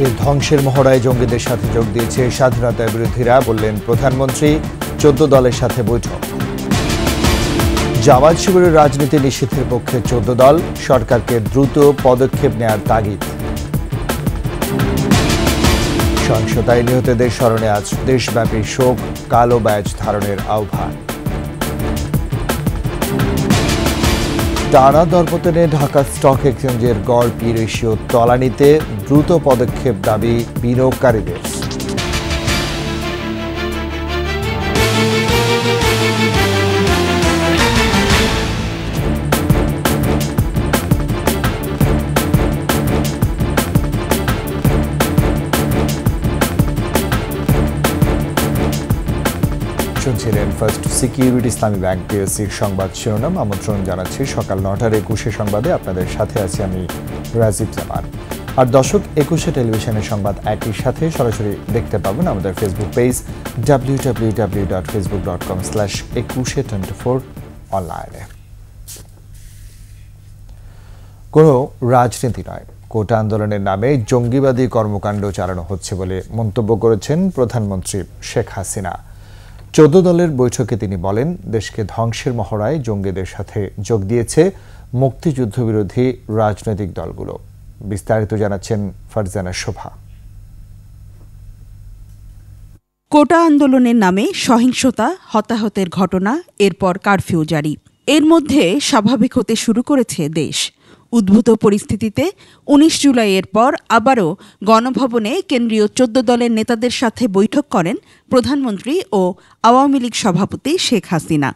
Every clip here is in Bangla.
দেশকে ধ্বংসের মহড়ায় জঙ্গিদের সাথে যোগ দিয়েছে স্বাধীনতা বিরোধীরা বললেন প্রধানমন্ত্রী চোদ্দ দলের সাথে বৈঠক জামাত শিবিরের রাজনীতি নিষিদ্ধের পক্ষে চোদ্দ দল সরকারকে দ্রুত পদক্ষেপ নেয়ার তাগিদ সহিংসতায় নিহতদের স্মরণে আজ দেশব্যাপী শোক কালো ব্যাজ ধারণের আহ্বান টানা দরপতনে ঢাকা স্টক এক্সচেঞ্জের গড় পি রেশিও তলানিতে দ্রুত পদক্ষেপ দাবি বিনিয়োগকারীদের শুনছিলেন ফার্স্ট সিকিউরিটি ইসলামী ব্যাংক পিএসসির সংবাদ শিরোনাম আমন্ত্রণ জানাচ্ছি সকাল নটার একুশে সংবাদে আপনাদের সাথে আছি আমি রাজীব জামান আর দর্শক একুশে টেলিভিশনের সংবাদ একই সাথে সরাসরি দেখতে পাবেন আমাদের Facebook page W W W dot Facebook dot com slash Ekushey twenty four অনলাইনে কোনো রাজনীতি নয় কোটা আন্দোলনের নামে জঙ্গিবাদী কর্মকাণ্ড চালানো হচ্ছে বলে মন্তব্য করেছেন প্রধানমন্ত্রী শেখ হাসিনা চোদ্দ দলের বৈঠকে তিনি বলেন দেশকে ধ্বংসের মহড়ায় জঙ্গিদের সাথে যোগ দিয়েছে মুক্তিযুদ্ধবিরোধী রাজনৈতিক দলগুলো বিস্তারিত জানাচ্ছেন ফারজানা শোভা কোটা আন্দোলনের নামে সহিংসতা হতাহতের ঘটনা এরপর কারফিউ জারি এর মধ্যে স্বাভাবিক হতে শুরু করেছে দেশ উদ্ভূত পরিস্থিতিতে ১৯ জুলাইয়ের পর আবারও গণভবনে কেন্দ্রীয় চোদ্দ দলের নেতাদের সাথে বৈঠক করেন প্রধানমন্ত্রী ও আওয়ামী লীগ সভাপতি শেখ হাসিনা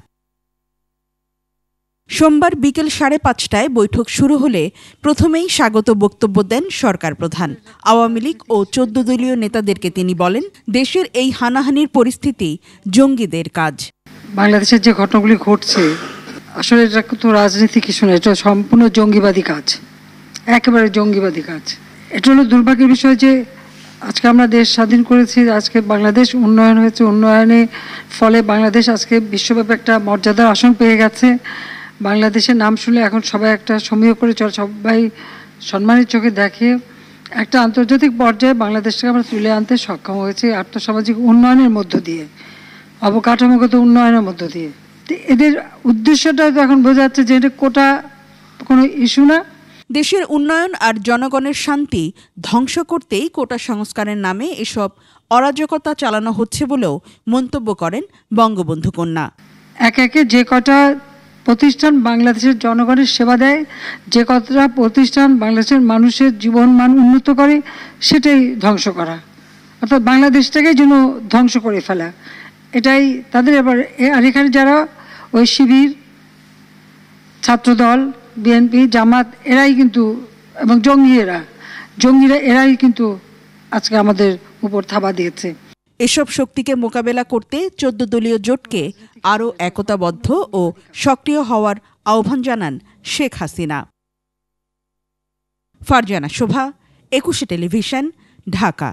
সোমবার বিকেল সাড়ে পাঁচটায় বৈঠক শুরু হলে প্রথমেই স্বাগত বক্তব্য দেন সরকার প্রধান আওয়ামী লীগ ও চোদ্দ দলীয় নেতাদেরকে তিনি বলেন দেশের এই হানাহানির পরিস্থিতি জঙ্গিদের কাজ বাংলাদেশের যে ঘটনাগুলি ঘটছে আসলে এটা তো রাজনীতি কিছু না এটা সম্পূর্ণ জঙ্গিবাদী কাজ একেবারে জঙ্গিবাদী কাজ এটা হলো দুর্ভাগ্যের বিষয় যে আজকে আমরা দেশ স্বাধীন করেছি আজকে বাংলাদেশ উন্নয়ন হয়েছে উন্নয়নে ফলে বাংলাদেশ আজকে বিশ্বব্যাপী একটা মর্যাদার আসন পেয়ে গেছে বাংলাদেশের নাম শুনলে এখন সবাই একটা সমীহ করে চলে সবাই সম্মানের চোখে দেখে একটা আন্তর্জাতিক পর্যায়ে বাংলাদেশকে আমরা তুলে আনতে সক্ষম হয়েছি আর্থসামাজিক উন্নয়নের মধ্য দিয়ে অবকাঠামোগত উন্নয়নের মধ্য দিয়ে এদের উদ্দেশ্যটা তো এখন বোঝা যাচ্ছে যে এটা কোটা কোনো ইস্যু না দেশের উন্নয়ন আর জনগণের শান্তি ধ্বংস করতেই কোটা সংস্কারের নামে এসব অরাজকতা চালানো হচ্ছে বলেও মন্তব্য করেন বঙ্গবন্ধু কন্যা এক একে যে কটা প্রতিষ্ঠান বাংলাদেশের জনগণের সেবা দেয় যে কতটা প্রতিষ্ঠান বাংলাদেশের মানুষের জীবনমান উন্নত করে সেটাই ধ্বংস করা অর্থাৎ বাংলাদেশটাকে যেন ধ্বংস করে ফেলা এটাই তাদের এবার আর এখানে যারা ওই শিবির ছাত্রদল বিএনপি জামাত এরাই কিন্তু এবং জঙ্গি এরা জঙ্গিরা এরাই কিন্তু আজকে আমাদের উপর থাবা দিয়েছে এসব শক্তিকে মোকাবেলা করতে চোদ্দ দলীয় জোটকে আরও একতাবদ্ধ ও সক্রিয় হওয়ার আহ্বান জানান শেখ হাসিনা ফারজানা শোভা একুশে টেলিভিশন ঢাকা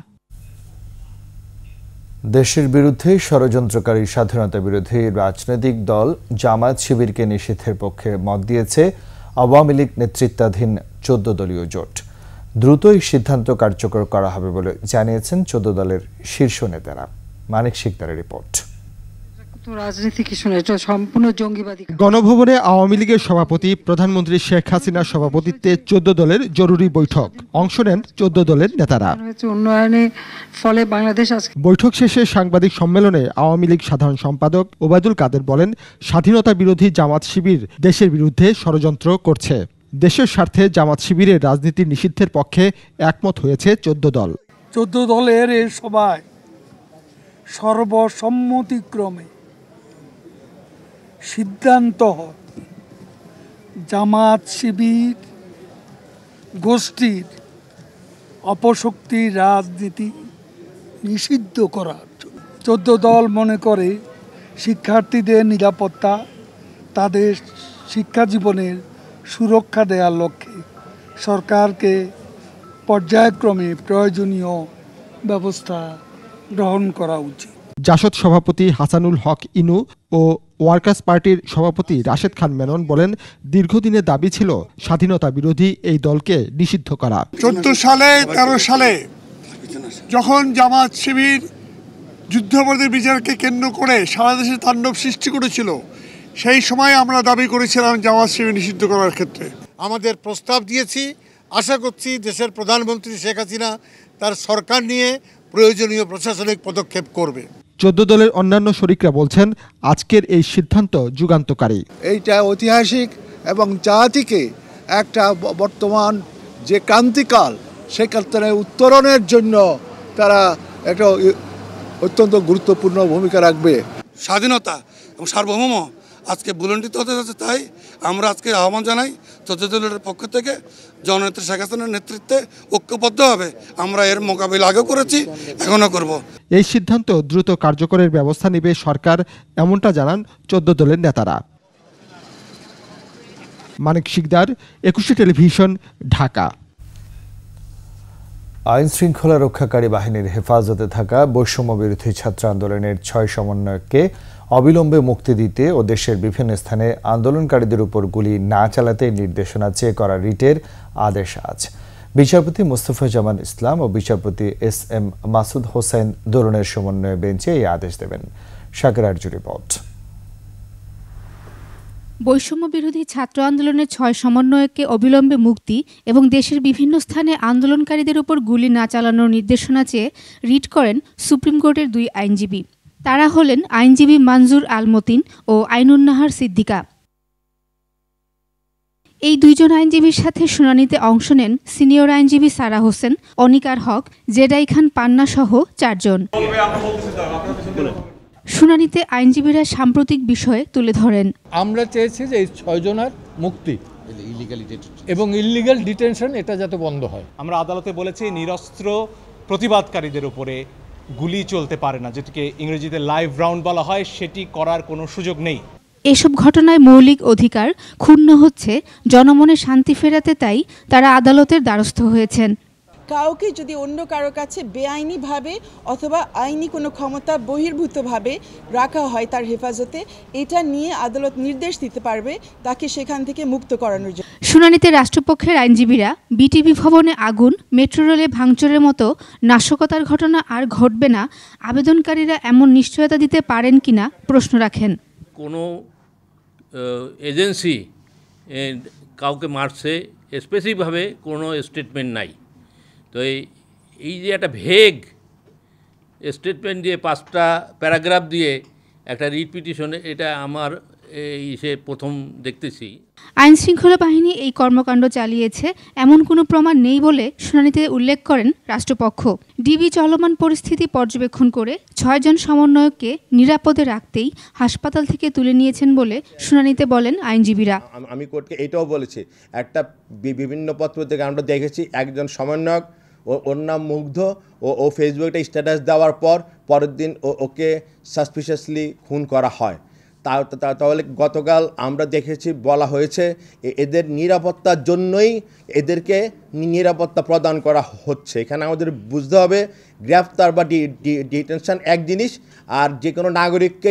দেশের বিরুদ্ধে ষড়যন্ত্রকারী স্বাধীনতা বিরোধী রাজনৈতিক দল জামাত শিবিরকে নিষেধের পক্ষে মত দিয়েছে আওয়ামী লীগ নেতৃত্বাধীন চোদ্দ দলীয় জোট দ্রুতই সিদ্ধান্ত কার্যকর করা হবে বলে জানিয়েছেন চোদ্দ দলের শীর্ষ নেতারা মানিক শিকদারের রিপোর্ট রাজনীতি গণভবনে আওয়ামী লীগের সভাপতি প্রধানমন্ত্রী শেখ হাসিনার সভাপতিত্বে চোদ্দ দলের জরুরি বৈঠক অংশ নেন চোদ্দ দলের নেতারা উন্নয়নে ফলে বাংলাদেশ বৈঠক শেষে সাংবাদিক সম্মেলনে আওয়ামী লীগ সাধারণ সম্পাদক ওবায়দুল কাদের বলেন স্বাধীনতা বিরোধী জামাত শিবির দেশের বিরুদ্ধে ষড়যন্ত্র করছে দেশের স্বার্থে জামাত শিবিরের রাজনীতি নিষিদ্ধের পক্ষে একমত হয়েছে চোদ্দ দল চোদ্দ দলের এ সভায় সর্বসম্মতিক্রমে সিদ্ধান্ত জামাত শিবির গোষ্ঠীর অপশক্তি রাজনীতি নিষিদ্ধ করার চোদ্দ দল মনে করে শিক্ষার্থীদের নিরাপত্তা তাদের শিক্ষা জীবনের সুরক্ষা দেওয়ার লক্ষ্যে সরকারকে পর্যায়ক্রমে প্রয়োজনীয় ব্যবস্থা গ্রহণ করা উচিত জাসদ সভাপতি হাসানুল হক ইনু ও ওয়ার্কার্স পার্টির সভাপতি রাশেদ খান মেনন বলেন দীর্ঘদিনের দাবি ছিল স্বাধীনতা বিরোধী এই দলকে নিষিদ্ধ করা চোদ্দ সালে তেরো সালে যখন জামাত শিবির যুদ্ধাপরাধের বিচারকে কেন্দ্র করে সারা দেশে তাণ্ডব সৃষ্টি করেছিল সেই সময় আমরা দাবি করেছিলাম জামাত শিবির নিষিদ্ধ করার ক্ষেত্রে আমাদের প্রস্তাব দিয়েছি আশা করছি দেশের প্রধানমন্ত্রী শেখ হাসিনা তার সরকার নিয়ে প্রয়োজনীয় প্রশাসনিক পদক্ষেপ করবে চোদ্দ দলের অন্যান্য শরিকরা বলছেন আজকের এই সিদ্ধান্ত যুগান্তকারী এইটা ঐতিহাসিক এবং জাতিকে একটা বর্তমান যে ক্রান্তিকাল সেক্ষেত্রে উত্তরণের জন্য তারা একটা অত্যন্ত গুরুত্বপূর্ণ ভূমিকা রাখবে স্বাধীনতা এবং সার্বভৌম আজকে বুলন্ডিত হতে যাচ্ছে তাই আমরা আজকে আহ্বান জানাই দলের পক্ষ থেকে জননেত্রী শেখ হাসিনার নেতৃত্বে ঐক্যবদ্ধভাবে আমরা এর মোকাবিলা আগেও করেছি এখনও করব এই সিদ্ধান্ত দ্রুত কার্যকরের ব্যবস্থা নেবে সরকার এমনটা জানান চোদ্দ দলের নেতারা মানিক শিকদার একুশে টেলিভিশন ঢাকা আইন শৃঙ্খলা রক্ষাকারী বাহিনীর হেফাজতে থাকা বৈষম্য বিরোধী ছাত্র আন্দোলনের ছয় সমন্বয়ককে অবিলম্বে মুক্তি দিতে ও দেশের বিভিন্ন স্থানে আন্দোলনকারীদের উপর গুলি না চালাতে নির্দেশনা চেয়ে করা রিটের আদেশ আজ বিচারপতি মোস্তফা জামান ইসলাম ও বিচারপতি এস এম মাসুদ হোসেন দোলনের সমন্বয়ে বেঞ্চে এই আদেশ দেবেন রিপোর্ট বৈষম্য বিরোধী ছাত্র আন্দোলনের ছয় সমন্বয়কে অবিলম্বে মুক্তি এবং দেশের বিভিন্ন স্থানে আন্দোলনকারীদের উপর গুলি না চালানোর নির্দেশনা চেয়ে রিট করেন সুপ্রিম কোর্টের দুই আইনজীবী তারা হলেন আইনজীবী মানজুর আল মতিন ও আইনুন্নাহার সিদ্দিকা এই দুইজন আইনজীবীর সাথে শুনানিতে অংশ নেন সিনিয়র আইনজীবী সারা হোসেন অনিকার হক জেডাই খান পান্না সহ চারজন শুনানিতে আইনজীবীরা সাম্প্রতিক বিষয়ে তুলে ধরেন আমরা চেয়েছি যে এই ছয়জনের মুক্তি এবং ইলিগাল ডিটেনশন এটা যাতে বন্ধ হয় আমরা আদালতে বলেছি নিরস্ত্র প্রতিবাদকারীদের উপরে গুলি চলতে পারে না যেটিকে ইংরেজিতে লাইভ রাউন্ড বলা হয় সেটি করার কোনো সুযোগ নেই এসব ঘটনায় মৌলিক অধিকার ক্ষুণ্ণ হচ্ছে জনমনে শান্তি ফেরাতে তাই তারা আদালতের দ্বারস্থ হয়েছেন কাউকে যদি অন্য কারো কাছে বেআইনিভাবে অথবা আইনি কোনো ক্ষমতা বহির্ভূতভাবে রাখা হয় তার হেফাজতে এটা নিয়ে আদালত নির্দেশ দিতে পারবে তাকে সেখান থেকে মুক্ত করানোর জন্য শুনানিতে রাষ্ট্রপক্ষের আইনজীবীরা বিটিভি ভবনে আগুন মেট্রো রেলে ভাঙচুরের মতো নাশকতার ঘটনা আর ঘটবে না আবেদনকারীরা এমন নিশ্চয়তা দিতে পারেন কিনা প্রশ্ন রাখেন কোনো এজেন্সি কাউকে মারছে স্পেসিফিকভাবে কোনো স্টেটমেন্ট নাই তো এই যে একটা ভেগ স্টেটমেন্ট দিয়ে পাঁচটা প্যারাগ্রাফ দিয়ে একটা রিট পিটিশনে এটা আমার এই সে প্রথম দেখতেছি আইন শৃঙ্খলা বাহিনী এই কর্মকাণ্ড চালিয়েছে এমন কোনো প্রমাণ নেই বলে শুনানিতে উল্লেখ করেন রাষ্ট্রপক্ষ ডিবি চলমান পরিস্থিতি পর্যবেক্ষণ করে ছয়জন সমন্বয়ককে নিরাপদে রাখতেই হাসপাতাল থেকে তুলে নিয়েছেন বলে শুনানিতে বলেন আইনজীবীরা আমি কোর্টকে এটাও বলেছি একটা বিভিন্ন পত্র থেকে আমরা দেখেছি একজন সমন্বয়ক ওর নাম মুগ্ধ ও ও ফেসবুকটা স্ট্যাটাস দেওয়ার পর পরের দিন ওকে সাসপিশিয়াসলি খুন করা হয় তা তাহলে গতকাল আমরা দেখেছি বলা হয়েছে এদের নিরাপত্তার জন্যই এদেরকে নিরাপত্তা প্রদান করা হচ্ছে এখানে আমাদের বুঝতে হবে গ্রেফতার বা ডিটেনশন এক জিনিস আর যে কোনো নাগরিককে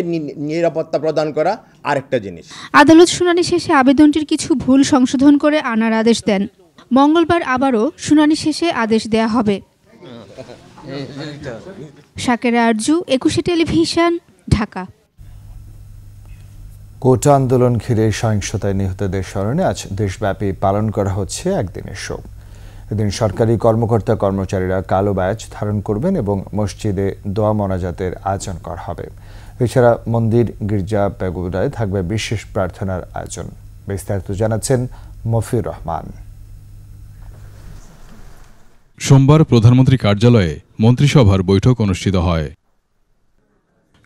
নিরাপত্তা প্রদান করা আরেকটা জিনিস আদালত শুনানি শেষে আবেদনটির কিছু ভুল সংশোধন করে আনার আদেশ দেন মঙ্গলবার আবারও শুনানি শেষে আদেশ দেয়া হবে সাকেরা আরজু একুশে টেলিভিশন ঢাকা কোটা আন্দোলন ঘিরে সহিংসতায় নিহতদের স্মরণে আজ দেশব্যাপী পালন করা হচ্ছে একদিনের শোক এদিন সরকারি কর্মকর্তা কর্মচারীরা কালো ব্যাচ ধারণ করবেন এবং মসজিদে দোয়া মোনাজাতের আয়োজন করা হবে এছাড়া মন্দির গির্জা পেগুড়ায় থাকবে বিশেষ প্রার্থনার আয়োজন বিস্তারিত জানাচ্ছেন মফির রহমান সোমবার প্রধানমন্ত্রী কার্যালয়ে মন্ত্রিসভার বৈঠক অনুষ্ঠিত হয়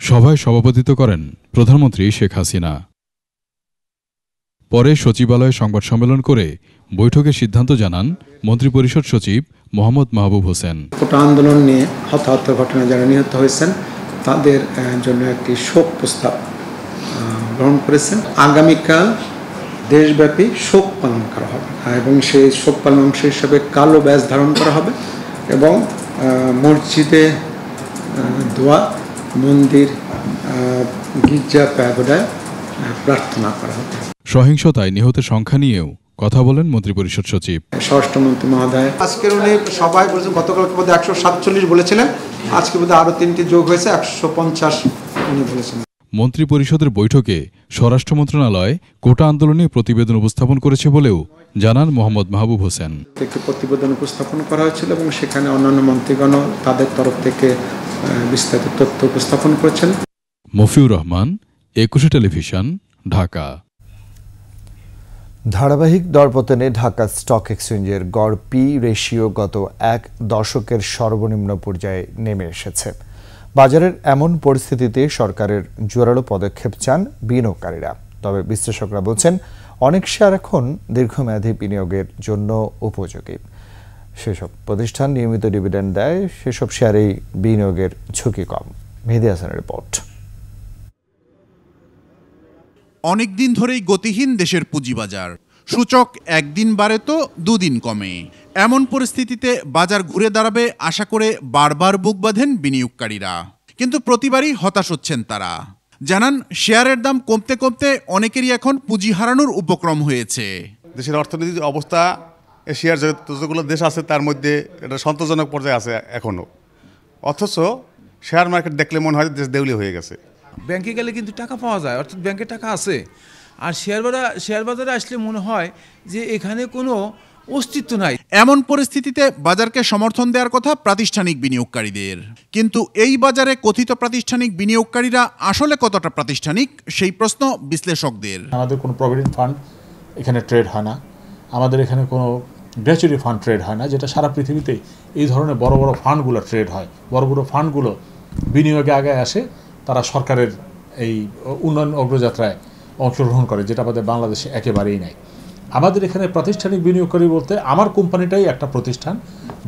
সভায় সভাপতিত্ব করেন প্রধানমন্ত্রী শেখ হাসিনা পরে সচিবালয়ে সংবাদ সম্মেলন করে বৈঠকে সিদ্ধান্ত জানান মন্ত্রিপরিষদ সচিব মোহাম্মদ মাহবুব হোসেন কোটা আন্দোলন নিয়ে হতাহত ঘটনা যারা নিহত হয়েছেন তাদের জন্য একটি শোক প্রস্তাব গ্রহণ করেছেন আগামীকাল দেশব্যাপী শোক পালন করা হবে এবং সেই শোক পালন অংশ হিসাবে কালো ব্যাস ধারণ করা হবে এবং মসজিদে দোয়া মন্দির গির্জা প্যাগোডায় প্রার্থনা করা হবে সহিংসতায় নিহতের সংখ্যা নিয়েও কথা বলেন মন্ত্রিপরিষদ সচিব স্বরাষ্ট্রমন্ত্রী মহোদয় আজকের উনি সবাই বলেছেন গতকাল বোধ একশো সাতচল্লিশ বলেছিলেন আজকে মধ্যে আরও তিনটি যোগ হয়েছে একশো পঞ্চাশ উনি বলেছিলেন মন্ত্রিপরিষদের বৈঠকে স্বরাষ্ট্র মন্ত্রণালয় কোটা আন্দোলনে প্রতিবেদন উপস্থাপন করেছে বলেও জানান মোহাম্মদ মাহবুব হোসেন থেকে প্রতিবেদন উপস্থাপন করা হয়েছিল এবং সেখানে অন্যান্য মন্ত্রীগণও তাদের তরফ থেকে বিস্তারিত তথ্য উপস্থাপন করেছেন মফিউর রহমান একুশে টেলিভিশন ঢাকা ধারাবাহিক দরপতনে ঢাকা স্টক এক্সচেঞ্জের গড় পি রেশিও গত এক দশকের সর্বনিম্ন পর্যায়ে নেমে এসেছে বাজারের এমন পরিস্থিতিতে সরকারের জোরালো পদক্ষেপ চান বিনিয়োগকারীরা তবে বিশ্লেষকরা বলছেন অনেক শেয়ার এখন দীর্ঘমেয়াদী বিনিয়োগের জন্য উপযোগী সেসব প্রতিষ্ঠান নিয়মিত ডিভিডেন্ড দেয় সেসব শেয়ারেই বিনিয়োগের ঝুঁকি কম মেহেদি হাসানের রিপোর্ট অনেকদিন ধরেই গতিহীন দেশের পুঁজিবাজার সূচক একদিন বাড়ে তো দুদিন কমে এমন পরিস্থিতিতে বাজার ঘুরে দাঁড়াবে আশা করে বারবার বুক বাঁধেন বিনিয়োগকারীরা কিন্তু প্রতিবারই হতাশ হচ্ছেন তারা জানান শেয়ারের দাম কমতে কমতে অনেকেরই এখন পুঁজি হারানোর উপক্রম হয়েছে দেশের অর্থনৈতিক অবস্থা এশিয়ার যতগুলো দেশ আছে তার মধ্যে এটা সন্তোষজনক পর্যায়ে আছে এখনও অথচ শেয়ার মার্কেট দেখলে মনে হয় দেশ দেউলি হয়ে গেছে ব্যাংকে গেলে কিন্তু টাকা পাওয়া যায় অর্থাৎ ব্যাংকে টাকা আছে আর শেয়ার বাজার শেয়ার বাজারে আসলে মনে হয় যে এখানে কোনো অস্তিত্ব নাই এমন পরিস্থিতিতে বাজারকে সমর্থন দেওয়ার কথা প্রাতিষ্ঠানিক বিনিয়োগকারীদের কিন্তু এই বাজারে কথিত প্রাতিষ্ঠানিক বিনিয়োগকারীরা আসলে কতটা প্রাতিষ্ঠানিক সেই প্রশ্ন বিশ্লেষকদের আমাদের কোনো প্রভিডেন্ট ফান্ড এখানে ট্রেড হয় না আমাদের এখানে কোনো গ্র্যাচুরি ফান্ড ট্রেড হয় না যেটা সারা পৃথিবীতে এই ধরনের বড় বড় ফান্ডগুলো ট্রেড হয় বড় বড় ফান্ডগুলো বিনিয়োগে আগে আসে তারা সরকারের এই উন্নয়ন অগ্রযাত্রায় অংশগ্রহণ করে যেটা আমাদের বাংলাদেশে একেবারেই নাই আমাদের এখানে প্রাতিষ্ঠানিক বিনিয়োগকারী বলতে আমার কোম্পানিটাই একটা প্রতিষ্ঠান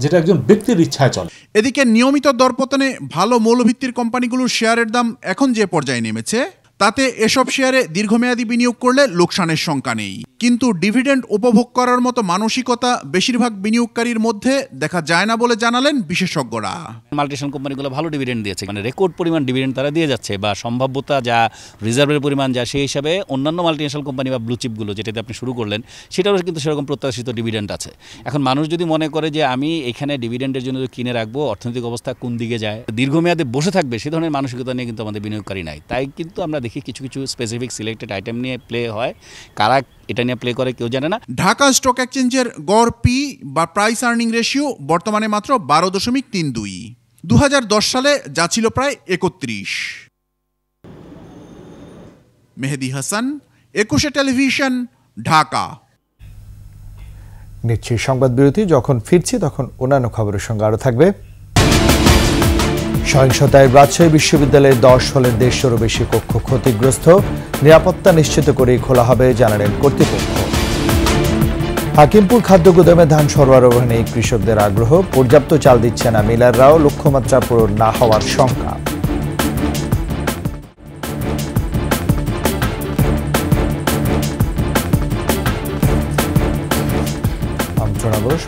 যেটা একজন ব্যক্তির ইচ্ছায় চলে এদিকে নিয়মিত দরপতনে ভালো মৌলভিত্তির কোম্পানিগুলোর শেয়ারের দাম এখন যে পর্যায়ে নেমেছে তাতে এসব শেয়ারে দীর্ঘমেয়াদী বিনিয়োগ করলে লোকসানের শঙ্কা নেই কিন্তু ডিভিডেন্ড উপভোগ করার মতো মানসিকতা বেশিরভাগ বিনিয়োগকারীর মধ্যে দেখা যায় না বলে জানালেন বিশেষজ্ঞরা মাল্টিশন কোম্পানিগুলো ভালো ডিভিডেন্ড দিয়েছে মানে রেকর্ড পরিমাণ ডিভিডেন্ড তারা দিয়ে যাচ্ছে বা সম্ভাব্যতা যা রিজার্ভের পরিমাণ যা সেই হিসাবে অন্যান্য মাল্টিনেশনাল কোম্পানি বা ব্লুচিপগুলো যেটাতে আপনি শুরু করলেন সেটারও কিন্তু সেরকম প্রত্যাশিত ডিভিডেন্ড আছে এখন মানুষ যদি মনে করে যে আমি এখানে ডিভিডেন্ডের জন্য কিনে রাখবো অর্থনৈতিক অবস্থা কোন দিকে যায় দীর্ঘমেয়াদে বসে থাকবে সে ধরনের মানসিকতা নিয়ে কিন্তু আমাদের বিনিয়োগকারী নাই তাই কিন্তু আমরা দেখি কিছু কিছু স্পেসিফিক সিলেক্টেড আইটেম নিয়ে প্লে হয় কারা এটা নিয়ে প্লে করে কেউ জানে না ঢাকা স্টক এক্সচেঞ্জের গড় পি বা প্রাইস আর্নিং রেশিও বর্তমানে মাত্র বারো দশমিক তিন দুই দু সালে যা ছিল প্রায় একত্রিশ মেহেদি হাসান একুশে টেলিভিশন ঢাকা নিচ্ছি সংবাদ বিরতি যখন ফিরছি তখন অন্যান্য খবরের সঙ্গে আরও থাকবে সহিংসতায় রাজশাহী বিশ্ববিদ্যালয়ের দশ হলের দেড়শোরও বেশি কক্ষ ক্ষতিগ্রস্ত নিরাপত্তা নিশ্চিত করে খোলা হবে জানালেন কর্তৃপক্ষ হাকিমপুর খাদ্য গুদামে ধান সরবরাহ নেই কৃষকদের আগ্রহ পর্যাপ্ত চাল দিচ্ছে না মিলাররাও লক্ষ্যমাত্রা পূরণ না হওয়ার শঙ্কা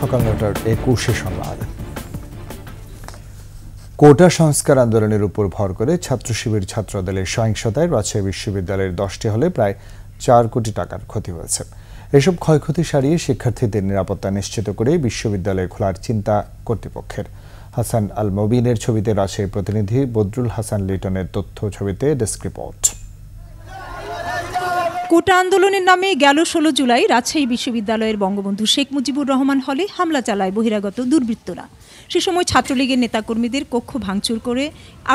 সকাল নটার একুশে সংবাদ কোটা সংস্কার আন্দোলনের উপর ভর করে ছাত্র শিবির ছাত্র দলের সহিংসতায় রাজশাহী বিশ্ববিদ্যালয়ের দশটি হলে প্রায় চার কোটি টাকার ক্ষতি হয়েছে এসব ক্ষয়ক্ষতি সারিয়ে শিক্ষার্থীদের নিরাপত্তা নিশ্চিত করে বিশ্ববিদ্যালয় খোলার চিন্তা কর্তৃপক্ষের হাসান আল মবিনের ছবিতে রাজশাহী প্রতিনিধি বদরুল হাসান লিটনের তথ্য ছবিতে ডেস্ক রিপোর্ট কোটা আন্দোলনের নামে গেল ষোলো জুলাই রাজশাহী বিশ্ববিদ্যালয়ের বঙ্গবন্ধু শেখ মুজিবুর রহমান হলে হামলা চালায় বহিরাগত দুর্বৃত্তরা সে সময় ছাত্রলীগের নেতাকর্মীদের কক্ষ ভাঙচুর করে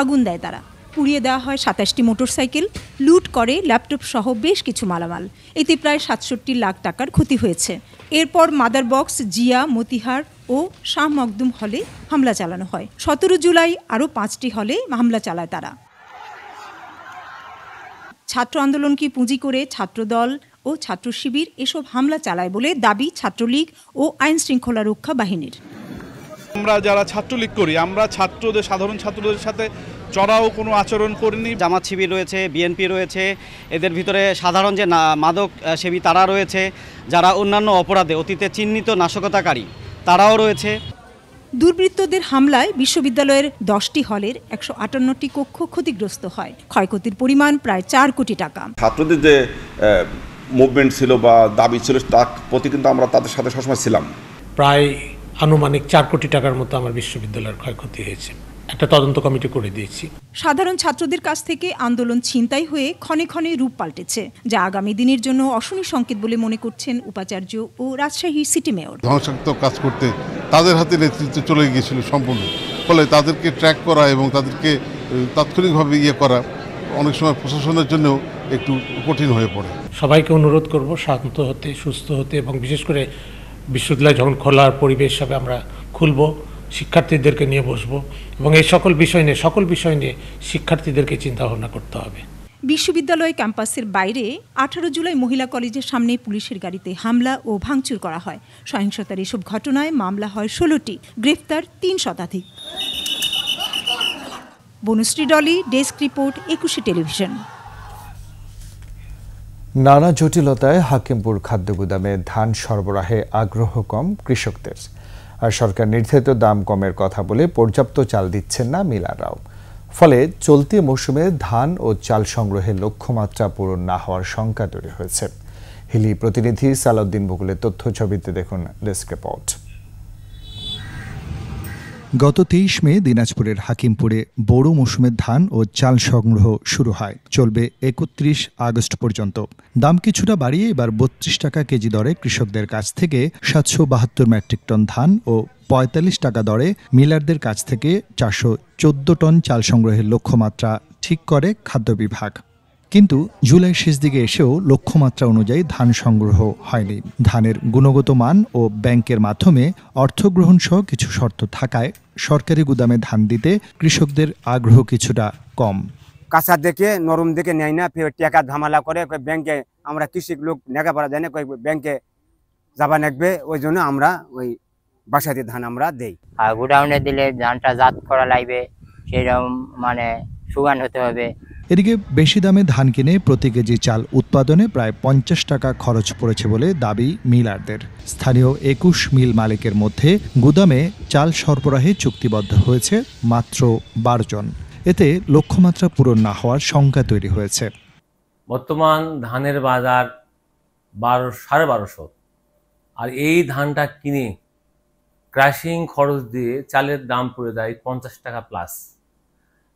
আগুন দেয় তারা পুড়িয়ে দেওয়া হয় সাতাশটি মোটরসাইকেল লুট করে ল্যাপটপ সহ বেশ কিছু মালামাল এতে প্রায় সাতষট্টি লাখ টাকার ক্ষতি হয়েছে এরপর মাদার বক্স জিয়া মতিহার ও শাহ মকদুম হলে হামলা চালানো হয় সতেরো জুলাই আরও পাঁচটি হলে হামলা চালায় তারা ছাত্র আন্দোলনকে পুঁজি করে ছাত্রদল ও ছাত্র শিবির এসব হামলা চালায় বলে দাবি ছাত্রলীগ ও আইন শৃঙ্খলা রক্ষা বাহিনীর আমরা যারা ছাত্রলীগ করি আমরা ছাত্রদের সাধারণ ছাত্রদের সাথে চড়াও কোনো আচরণ করিনি জামাত শিবির রয়েছে বিএনপি রয়েছে এদের ভিতরে সাধারণ যে মাদক সেবী তারা রয়েছে যারা অন্যান্য অপরাধে অতীতে চিহ্নিত নাশকতাকারী তারাও রয়েছে দুর্বৃত্তদের হামলায় বিশ্ববিদ্যালয়ের দশটি হলের একশো আটান্নটি কক্ষ ক্ষতিগ্রস্ত হয় ক্ষয়ক্ষতির পরিমাণ প্রায় চার কোটি টাকা ছাত্রদের যে মুভমেন্ট ছিল বা দাবি ছিল তার প্রতি কিন্তু আমরা তাদের সাথে সবসময় ছিলাম প্রায় আনুমানিক চার কোটি টাকার মতো আমার বিশ্ববিদ্যালয়ের ক্ষয়ক্ষতি হয়েছে একটা তদন্ত কমিটি করে দিয়েছি সাধারণ ছাত্রদের কাছ থেকে আন্দোলন ছিনতাই হয়ে ক্ষণে ক্ষণে রূপ পাল্টেছে যা আগামী দিনের জন্য অশনি সংকেত বলে মনে করছেন উপাচার্য ও রাজশাহী সিটি মেয়র ধ্বংসাত্মক কাজ করতে তাদের হাতে নেতৃত্ব চলে গিয়েছিল সম্পূর্ণ ফলে তাদেরকে ট্র্যাক করা এবং তাদেরকে তাৎক্ষণিকভাবে ইয়ে করা অনেক সময় প্রশাসনের জন্য একটু কঠিন হয়ে পড়ে সবাইকে অনুরোধ করব শান্ত হতে সুস্থ হতে এবং বিশেষ করে বিশ্ববিদ্যালয় যখন খোলার পরিবেশ হবে আমরা খুলব শিক্ষার্থীদেরকে নিয়ে বসবো এবং এই সকল বিষয় নিয়ে সকল বিষয় নিয়ে শিক্ষার্থীদেরকে ভাবনা করতে হবে বিশ্ববিদ্যালয় ক্যাম্পাসের বাইরে আঠারো জুলাই মহিলা কলেজের সামনে পুলিশের গাড়িতে হামলা ও ভাঙচুর করা হয় সহিংসতার এসব ঘটনায় মামলা হয় ষোলোটি গ্রেফতার তিন শতাধিক Banushri Doli desk report Ekushey television নানা জটিলতায় হাকিমপুর খাদ্য গুদামে ধান সরবরাহে আগ্রহ কম কৃষকদের আর সরকার নির্ধারিত দাম কমের কথা বলে পর্যাপ্ত চাল দিচ্ছেন না মিলারাও ফলে চলতি মৌসুমে ধান ও চাল সংগ্রহের লক্ষ্যমাত্রা পূরণ না হওয়ার শঙ্কা তৈরি হয়েছে হিলি প্রতিনিধি সালাউদ্দিন বকুলের তথ্য ছবিতে দেখুন ডেস্ক রিপোর্ট গত তেইশ মে দিনাজপুরের হাকিমপুরে বড় মৌসুমের ধান ও চাল সংগ্রহ শুরু হয় চলবে একত্রিশ আগস্ট পর্যন্ত দাম কিছুটা বাড়িয়ে এবার বত্রিশ টাকা কেজি দরে কৃষকদের কাছ থেকে সাতশো বাহাত্তর মেট্রিক টন ধান ও পঁয়তাল্লিশ টাকা দরে মিলারদের কাছ থেকে চারশো চোদ্দ টন চাল সংগ্রহের লক্ষ্যমাত্রা ঠিক করে খাদ্য বিভাগ কিন্তু জুলাই শেষ দিকে এসেও লক্ষ্যমাত্রা অনুযায়ী ধান সংগ্রহ হয়নি ধানের গুণগত মান ও ব্যাংকের মাধ্যমে অর্থ গ্রহণ সহ কিছু শর্ত থাকায় সরকারি গুদামে ধান দিতে কৃষকদের আগ্রহ কিছুটা কম কাঁচা দেখে নরম দেখে নেয় না ফের টাকা ধামালা করে ব্যাংকে আমরা কৃষক লোক লেখাপড়া দেয় না ব্যাংকে যাবা লাগবে ওই জন্য আমরা ওই বাসাতে ধান আমরা দেই আর গোডাউনে দিলে ধানটা জাত করা লাগবে সেরকম মানে সুগান হতে হবে এদিকে বেশি দামে ধান কিনে প্রতি কেজি চাল উৎপাদনে প্রায় পঞ্চাশ টাকা খরচ পড়েছে বলে দাবি মিলারদের স্থানীয় একুশ মিল মালিকের মধ্যে গুদামে চাল সরবরাহে চুক্তিবদ্ধ হয়েছে মাত্র বারো জন এতে লক্ষ্যমাত্রা পূরণ না হওয়ার শঙ্কা তৈরি হয়েছে বর্তমান ধানের বাজার বারো সাড়ে বারোশো আর এই ধানটা কিনে ক্রাশিং খরচ দিয়ে চালের দাম পড়ে যায় পঞ্চাশ টাকা প্লাস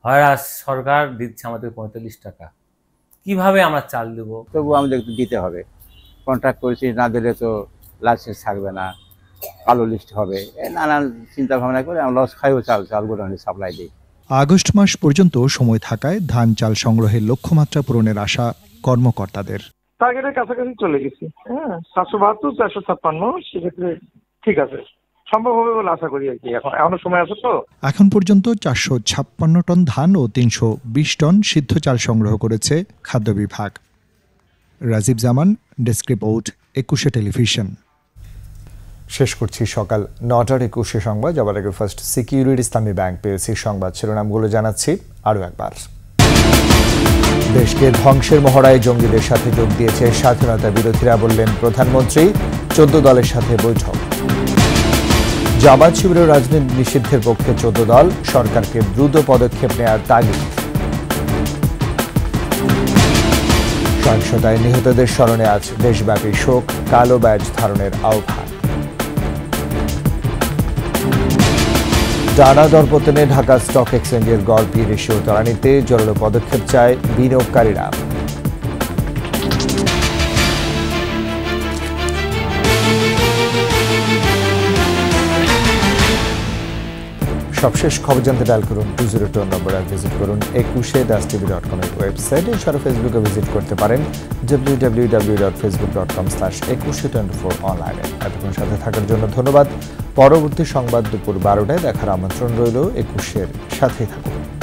হয় সরকার দিচ্ছে আমাদের পঁয়তাল্লিশ টাকা কিভাবে আমরা চাল দেবো তবু আমাদের দিতে হবে কন্ট্রাক্ট করেছি না দিলে তো লাইসেন্স থাকবে না কালো লিস্ট হবে নানান চিন্তা ভাবনা করে আমরা লস খাইও চাল চাল গোডাউনে সাপ্লাই দিই আগস্ট মাস পর্যন্ত সময় থাকায় ধান চাল সংগ্রহের লক্ষ্যমাত্রা পূরণের আশা কর্মকর্তাদের টার্গেটের কাছাকাছি চলে গেছি হ্যাঁ সাতশো বাহাত্তর চারশো ছাপ্পান্ন সেক্ষেত্রে ঠিক আছে সম্ভব হবে বলে আশা করি আর কি এখন সময় আছে তো এখন পর্যন্ত চারশো ছাপ্পান্ন টন ধান ও তিনশো বিশ টন সিদ্ধ চাল সংগ্রহ করেছে খাদ্য বিভাগ Rajib Zaman desk report Ekushey television শেষ করছি সকাল নটার একুশে সংবাদ যাবার আগে ফার্স্ট সিকিউরিটি ইসলামী ব্যাংক পেয়েছি সংবাদ শিরোনামগুলো জানাচ্ছি আরও একবার দেশকে ধ্বংসের মহড়ায় জঙ্গিদের সাথে যোগ দিয়েছে স্বাধীনতা বিরোধীরা বললেন প্রধানমন্ত্রী চোদ্দ দলের সাথে বৈঠক জামাত শিবিরের রাজনীতি নিষিদ্ধের পক্ষে চোদ্দ দল সরকারকে দ্রুত পদক্ষেপ নেয়ার তাগিদ সহিংসতায় নিহতদের স্মরণে আজ দেশব্যাপী শোক কালো ব্যাজ ধারণের আহ্বান টানা দরপতনে ঢাকা স্টক এক্সচেঞ্জের গড় পি রেশিও তলানিতে জরুরি পদক্ষেপ চায় বিনিয়োগকারীরা সবশেষ খবর জানতে ডায়াল করুন টু জিরো টু নম্বর আর ভিজিট করুন একুশে দাস টিভি ডট কমের ওয়েবসাইট এছাড়া ফেসবুকে ভিজিট করতে পারেন W W W dot Facebook dot com slash Ekushey twenty four অনলাইনে এতক্ষণ সাথে থাকার জন্য ধন্যবাদ পরবর্তী সংবাদ দুপুর বারোটায় দেখার আমন্ত্রণ রইল একুশের সাথেই থাকুন